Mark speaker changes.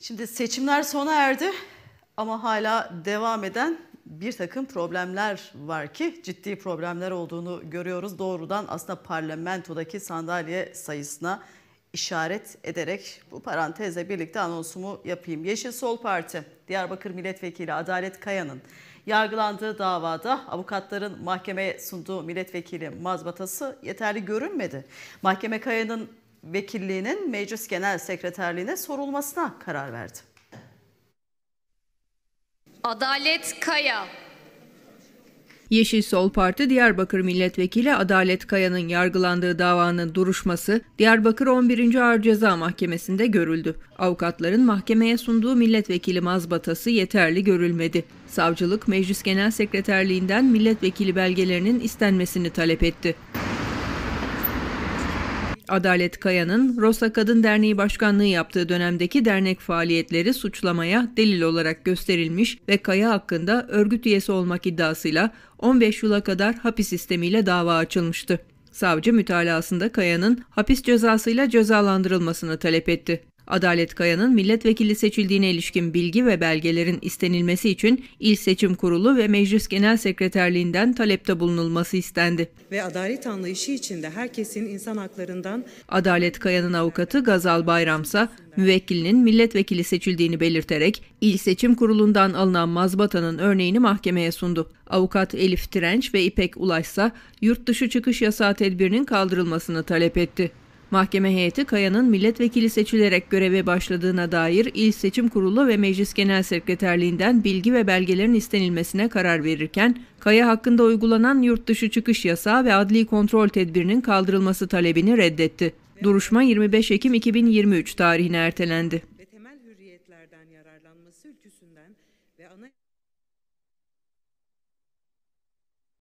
Speaker 1: Şimdi seçimler sona erdi ama hala devam eden bir takım problemler var ki ciddi problemler olduğunu görüyoruz. Doğrudan aslında parlamentodaki sandalye sayısına işaret ederek bu parantezle birlikte anonsumu yapayım. Yeşil Sol Parti Diyarbakır Milletvekili Adalet Kaya'nın yargılandığı davada avukatların mahkemeye sunduğu milletvekili mazbatası yeterli görünmedi. Mahkeme Kaya'nın Vekilliği'nin Meclis Genel Sekreterliğine sorulmasına karar verdi. Adalet Kaya
Speaker 2: Yeşil Sol Parti Diyarbakır Milletvekili Adalet Kaya'nın yargılandığı davanın duruşması Diyarbakır 11. Ağır Ceza Mahkemesi'nde görüldü. Avukatların mahkemeye sunduğu milletvekili mazbatası yeterli görülmedi. Savcılık Meclis Genel Sekreterliğinden milletvekili belgelerinin istenmesini talep etti. Adalet Kaya'nın Rosa Kadın Derneği Başkanlığı yaptığı dönemdeki dernek faaliyetleri suçlamaya delil olarak gösterilmiş ve Kaya hakkında örgüt üyesi olmak iddiasıyla 15 yıla kadar hapis sistemiyle dava açılmıştı. Savcı mütalasında Kaya'nın hapis cezasıyla cezalandırılmasını talep etti. Adalet Kaya'nın milletvekili seçildiğine ilişkin bilgi ve belgelerin istenilmesi için İl Seçim Kurulu ve Meclis Genel Sekreterliğinden talepte bulunulması istendi.
Speaker 1: Ve adalet anlayışı içinde herkesin insan haklarından...
Speaker 2: Adalet Kaya'nın avukatı Gazal Bayramsa, müvekkilinin milletvekili seçildiğini belirterek İl Seçim Kurulu'ndan alınan mazbatanın örneğini mahkemeye sundu. Avukat Elif Trenç ve İpek Ulaşsa yurt dışı çıkış yasağı tedbirinin kaldırılmasını talep etti. Mahkeme heyeti Kaya'nın milletvekili seçilerek göreve başladığına dair İl Seçim Kurulu ve Meclis Genel Sekreterliğinden bilgi ve belgelerin istenilmesine karar verirken, Kaya hakkında uygulanan yurt dışı çıkış yasağı ve adli kontrol tedbirinin kaldırılması talebini reddetti. Duruşma 25 Ekim 2023 tarihine ertelendi.